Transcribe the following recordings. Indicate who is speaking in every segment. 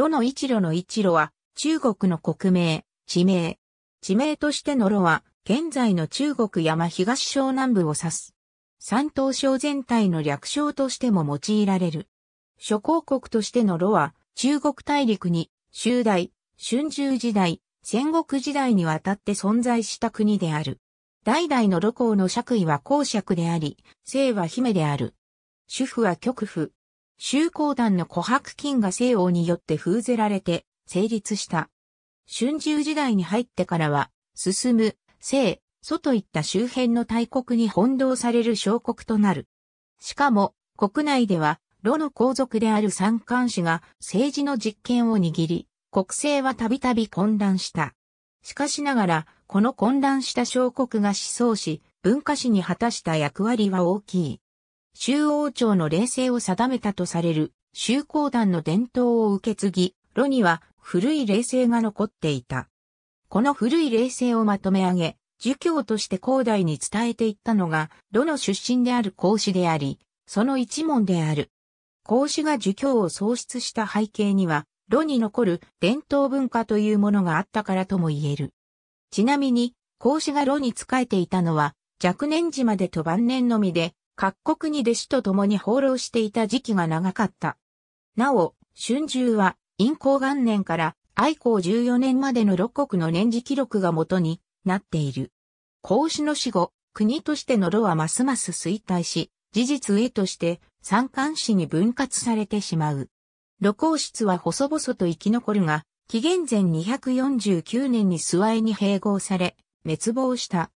Speaker 1: 炉の一路の一路は、中国の国名、地名。地名としての炉は、現在の中国山東省南部を指す。山東省全体の略称としても用いられる。諸公国としての炉は、中国大陸に、周代、春秋時代、戦国時代にわたって存在した国である。代々の露光の爵位は公爵であり、姓は姫である。主婦は極婦、修行団の琥珀金が西欧によって封ぜられて成立した。春秋時代に入ってからは、進む、西、外いった周辺の大国に翻弄される小国となる。しかも、国内では、炉の皇族である三冠氏が政治の実権を握り、国政はたびたび混乱した。しかしながら、この混乱した小国が思想し、文化史に果たした役割は大きい。州王朝の霊性を定めたとされる州公団の伝統を受け継ぎ、炉には古い霊性が残っていた。この古い霊性をまとめ上げ、儒教として後代に伝えていったのが、炉の出身である孔子であり、その一門である。孔子が儒教を創出した背景には、炉に残る伝統文化というものがあったからとも言える。ちなみに、孔子が炉に仕えていたのは、若年時までと晩年のみで、各国に弟子と共に放浪していた時期が長かった。なお、春秋は、陰光元年から愛光14年までの6国の年次記録が元になっている。孔子の死後、国としての炉はますます衰退し、事実上として三冠史に分割されてしまう。露光室は細々と生き残るが、紀元前249年に諏訪へに併合され、滅亡した。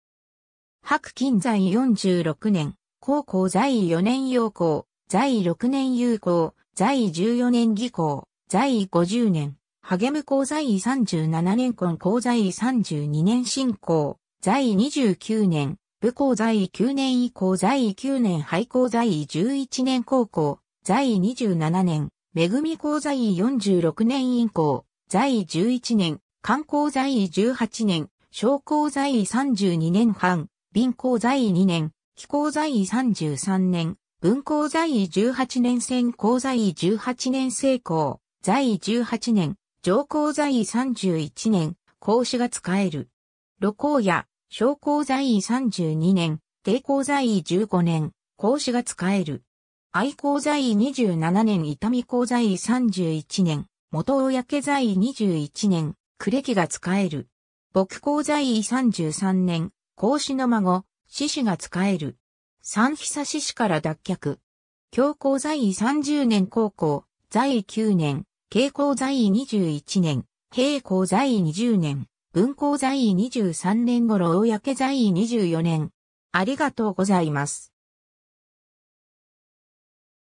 Speaker 1: 白金在46年、高校在位4年要校、在位6年有効、在位14年技校、在位50年、励む校在位37年根校在位32年進行、在位29年、武校在位9年以降在位9年廃校在位11年高校、在位27年、恵み校在位46年以降、在位11年、観光在位18年、商工在位32年半、貧校在位2年、気候在位33年、文校在位18年先校在位18年成功、在位18年、上校在位31年、孔子が使える。露光や、昇工在位32年、抵抗在位15年、孔子が使える。愛好在位27年、痛み講在位31年、元公在位21年、呉木が使える。牧公在位33年、孔子の孫、死子が使える。三久死子から脱却。教皇在位30年高校、在位9年、慶光在位21年、平行在位20年、文光在位23年頃、公在位24年。ありがとうございます。